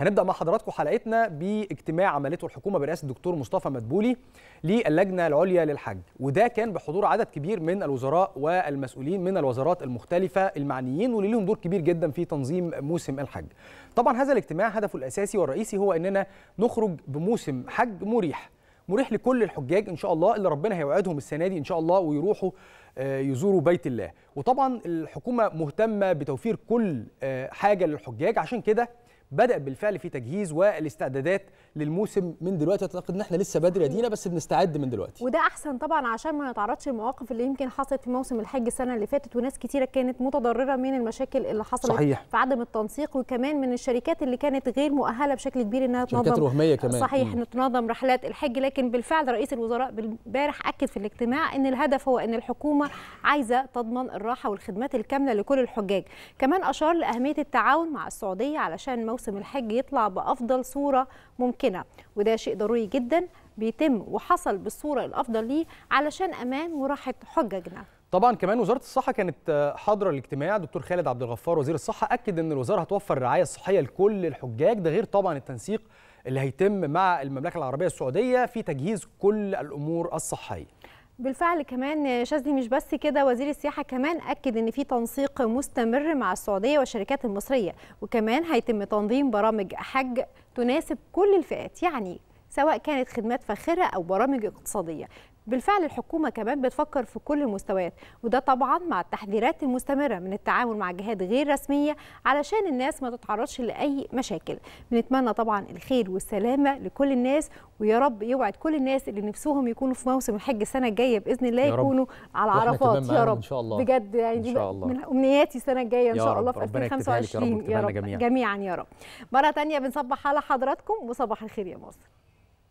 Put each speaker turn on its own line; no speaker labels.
هنبدا مع حضراتكم حلقتنا باجتماع عملته الحكومه برئاسه الدكتور مصطفى مدبولي للجنه العليا للحج وده كان بحضور عدد كبير من الوزراء والمسؤولين من الوزارات المختلفه المعنيين واللي لهم دور كبير جدا في تنظيم موسم الحج طبعا هذا الاجتماع هدفه الاساسي والرئيسي هو اننا نخرج بموسم حج مريح مريح لكل الحجاج ان شاء الله اللي ربنا هيوعدهم السنه دي ان شاء الله ويروحوا آه، يزوروا بيت الله وطبعا الحكومه مهتمه بتوفير كل آه، حاجه للحجاج عشان كده بدا بالفعل في تجهيز والاستعدادات للموسم من دلوقتي اعتقد ان احنا لسه بدري دينا بس بنستعد من دلوقتي
وده احسن طبعا عشان ما نتعرضش للمواقف اللي يمكن حصلت في موسم الحج السنه اللي فاتت وناس كتيره كانت متضرره من المشاكل اللي حصلت صحيح. في عدم التنسيق وكمان من الشركات اللي كانت غير مؤهله بشكل كبير انها تنظم شركات كمان صحيح ان تنظم رحلات الحج لكن بالفعل رئيس الوزراء بالبارح اكد في الاجتماع ان الهدف هو ان الحكومه عايزه تضمن الراحه والخدمات الكامله لكل الحجاج كمان اشار لاهميه التعاون مع السعوديه علشان موسم الحج يطلع بأفضل صورة ممكنة وده شيء ضروري جدا بيتم وحصل بالصورة الأفضل ليه علشان أمان وراحة حججنا
طبعا كمان وزاره الصحه كانت حاضره الاجتماع دكتور خالد عبد الغفار وزير الصحه اكد ان الوزاره هتوفر الرعايه الصحيه لكل الحجاج ده غير طبعا التنسيق اللي هيتم مع المملكه العربيه السعوديه في تجهيز كل الامور الصحيه
بالفعل كمان شاذلي مش بس كده وزير السياحه كمان اكد ان في تنسيق مستمر مع السعوديه والشركات المصريه وكمان هيتم تنظيم برامج حج تناسب كل الفئات يعني سواء كانت خدمات فاخره او برامج اقتصاديه بالفعل الحكومه كمان بتفكر في كل المستويات وده طبعا مع التحذيرات المستمره من التعامل مع جهات غير رسميه علشان الناس ما تتعرضش لاي مشاكل بنتمنى طبعا الخير والسلامه لكل الناس ويا رب يوعد كل الناس اللي نفسهم يكونوا في موسم الحج السنه الجايه باذن الله يكونوا على عرفات يا رب إن شاء الله. بجد يعني إن شاء الله. من امنياتي السنه الجايه ان شاء الله في 2025 يا رب, يا رب. جميعا. جميعا يا رب مره ثانيه بنصبح على حضراتكم وصباح الخير يا مصر